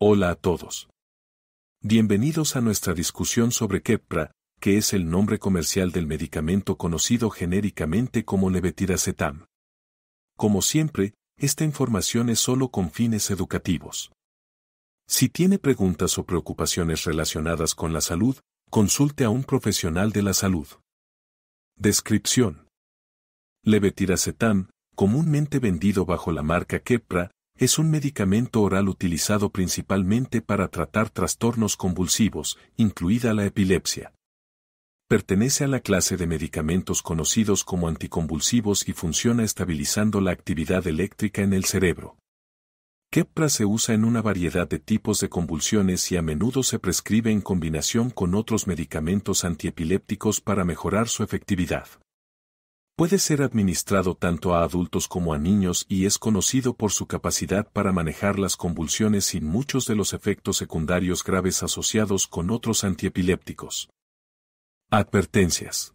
Hola a todos. Bienvenidos a nuestra discusión sobre Kepra, que es el nombre comercial del medicamento conocido genéricamente como levetiracetam. Como siempre, esta información es solo con fines educativos. Si tiene preguntas o preocupaciones relacionadas con la salud, consulte a un profesional de la salud. Descripción. Levetiracetam, comúnmente vendido bajo la marca Kepra, es un medicamento oral utilizado principalmente para tratar trastornos convulsivos, incluida la epilepsia. Pertenece a la clase de medicamentos conocidos como anticonvulsivos y funciona estabilizando la actividad eléctrica en el cerebro. Keppra se usa en una variedad de tipos de convulsiones y a menudo se prescribe en combinación con otros medicamentos antiepilépticos para mejorar su efectividad. Puede ser administrado tanto a adultos como a niños y es conocido por su capacidad para manejar las convulsiones sin muchos de los efectos secundarios graves asociados con otros antiepilépticos. Advertencias.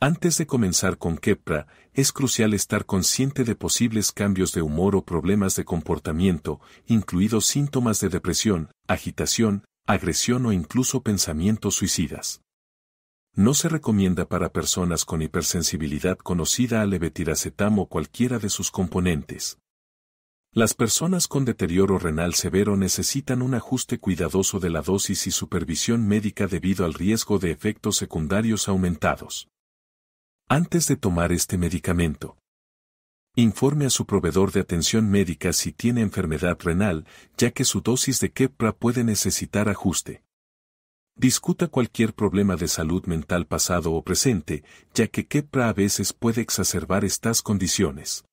Antes de comenzar con Kepra, es crucial estar consciente de posibles cambios de humor o problemas de comportamiento, incluidos síntomas de depresión, agitación, agresión o incluso pensamientos suicidas. No se recomienda para personas con hipersensibilidad conocida al levetiracetam o cualquiera de sus componentes. Las personas con deterioro renal severo necesitan un ajuste cuidadoso de la dosis y supervisión médica debido al riesgo de efectos secundarios aumentados. Antes de tomar este medicamento, informe a su proveedor de atención médica si tiene enfermedad renal, ya que su dosis de Keppra puede necesitar ajuste. Discuta cualquier problema de salud mental pasado o presente, ya que Kepra a veces puede exacerbar estas condiciones.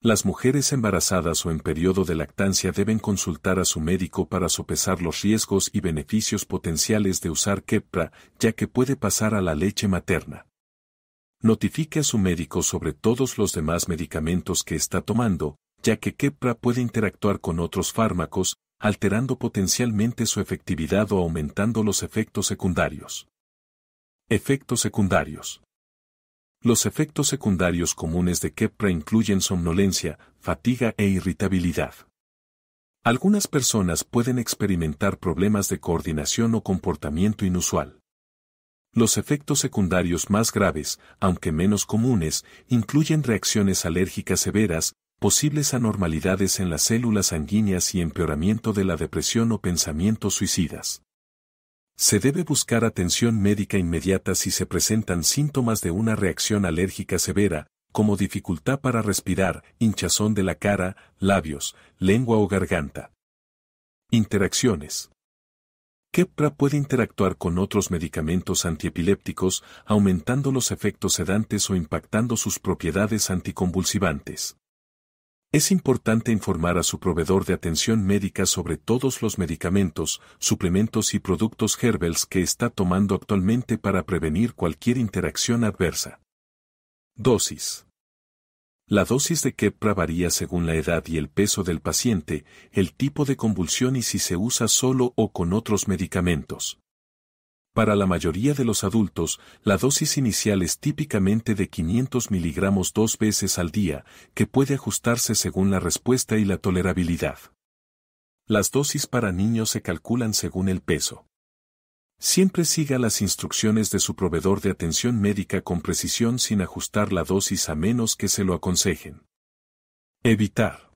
Las mujeres embarazadas o en periodo de lactancia deben consultar a su médico para sopesar los riesgos y beneficios potenciales de usar Kepra, ya que puede pasar a la leche materna. Notifique a su médico sobre todos los demás medicamentos que está tomando, ya que Kepra puede interactuar con otros fármacos, alterando potencialmente su efectividad o aumentando los efectos secundarios. Efectos secundarios. Los efectos secundarios comunes de Keppra incluyen somnolencia, fatiga e irritabilidad. Algunas personas pueden experimentar problemas de coordinación o comportamiento inusual. Los efectos secundarios más graves, aunque menos comunes, incluyen reacciones alérgicas severas, posibles anormalidades en las células sanguíneas y empeoramiento de la depresión o pensamientos suicidas. Se debe buscar atención médica inmediata si se presentan síntomas de una reacción alérgica severa, como dificultad para respirar, hinchazón de la cara, labios, lengua o garganta. Interacciones. Kepra puede interactuar con otros medicamentos antiepilépticos, aumentando los efectos sedantes o impactando sus propiedades anticonvulsivantes. Es importante informar a su proveedor de atención médica sobre todos los medicamentos, suplementos y productos Herbels que está tomando actualmente para prevenir cualquier interacción adversa. Dosis. La dosis de Keppra varía según la edad y el peso del paciente, el tipo de convulsión y si se usa solo o con otros medicamentos. Para la mayoría de los adultos, la dosis inicial es típicamente de 500 miligramos dos veces al día, que puede ajustarse según la respuesta y la tolerabilidad. Las dosis para niños se calculan según el peso. Siempre siga las instrucciones de su proveedor de atención médica con precisión sin ajustar la dosis a menos que se lo aconsejen. Evitar.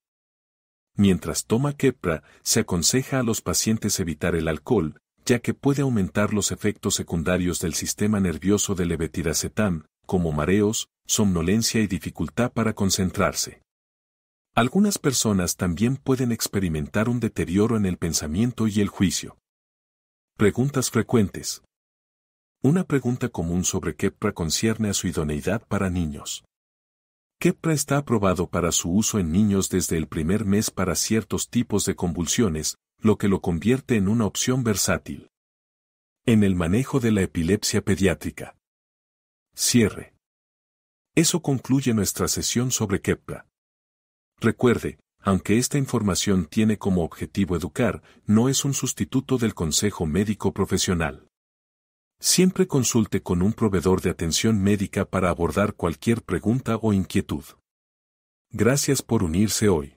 Mientras toma Kepra, se aconseja a los pacientes evitar el alcohol, ya que puede aumentar los efectos secundarios del sistema nervioso del levetiracetam, como mareos, somnolencia y dificultad para concentrarse. Algunas personas también pueden experimentar un deterioro en el pensamiento y el juicio. Preguntas frecuentes. Una pregunta común sobre Kepra concierne a su idoneidad para niños. Kepra está aprobado para su uso en niños desde el primer mes para ciertos tipos de convulsiones, lo que lo convierte en una opción versátil. En el manejo de la epilepsia pediátrica. Cierre. Eso concluye nuestra sesión sobre Kepra. Recuerde, aunque esta información tiene como objetivo educar, no es un sustituto del consejo médico profesional. Siempre consulte con un proveedor de atención médica para abordar cualquier pregunta o inquietud. Gracias por unirse hoy.